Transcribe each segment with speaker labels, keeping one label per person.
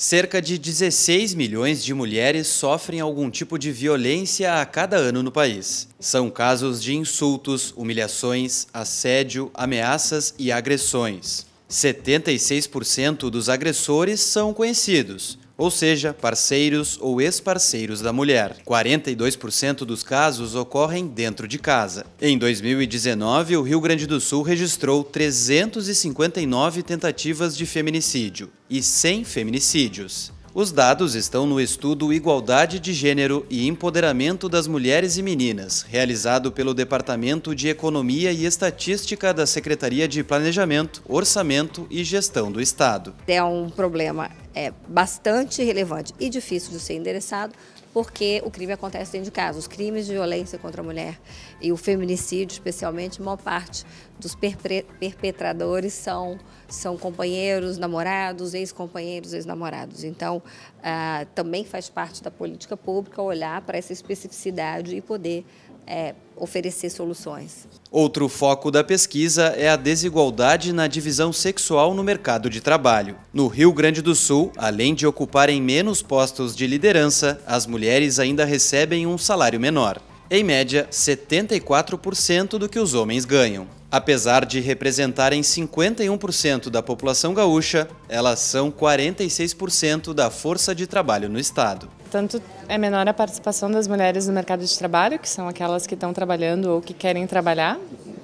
Speaker 1: Cerca de 16 milhões de mulheres sofrem algum tipo de violência a cada ano no país. São casos de insultos, humilhações, assédio, ameaças e agressões. 76% dos agressores são conhecidos, ou seja, parceiros ou ex-parceiros da mulher. 42% dos casos ocorrem dentro de casa. Em 2019, o Rio Grande do Sul registrou 359 tentativas de feminicídio e 100 feminicídios. Os dados estão no estudo Igualdade de Gênero e Empoderamento das Mulheres e Meninas, realizado pelo Departamento de Economia e Estatística da Secretaria de Planejamento, Orçamento e Gestão do Estado.
Speaker 2: É um problema é, bastante relevante e difícil de ser endereçado, porque o crime acontece dentro de casa. Os crimes de violência contra a mulher e o feminicídio, especialmente, maior parte dos perpetradores são, são companheiros, namorados, ex-companheiros, ex-namorados. Então, ah, também faz parte da política pública olhar para essa especificidade e poder é, oferecer soluções.
Speaker 1: Outro foco da pesquisa é a desigualdade na divisão sexual no mercado de trabalho. No Rio Grande do Sul, além de ocuparem menos postos de liderança, as mulheres ainda recebem um salário menor. Em média, 74% do que os homens ganham. Apesar de representarem 51% da população gaúcha, elas são 46% da força de trabalho no Estado.
Speaker 3: Tanto é menor a participação das mulheres no mercado de trabalho, que são aquelas que estão trabalhando ou que querem trabalhar,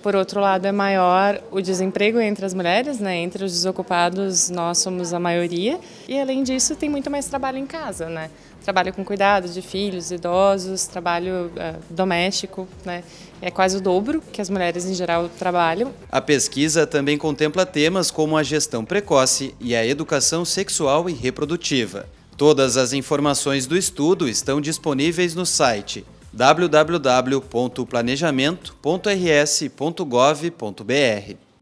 Speaker 3: por outro lado, é maior o desemprego entre as mulheres, né? entre os desocupados nós somos a maioria. E além disso, tem muito mais trabalho em casa, né? Trabalho com cuidado de filhos, idosos, trabalho uh, doméstico, né? É quase o dobro que as mulheres em geral trabalham.
Speaker 1: A pesquisa também contempla temas como a gestão precoce e a educação sexual e reprodutiva. Todas as informações do estudo estão disponíveis no site www.planejamento.rs.gov.br.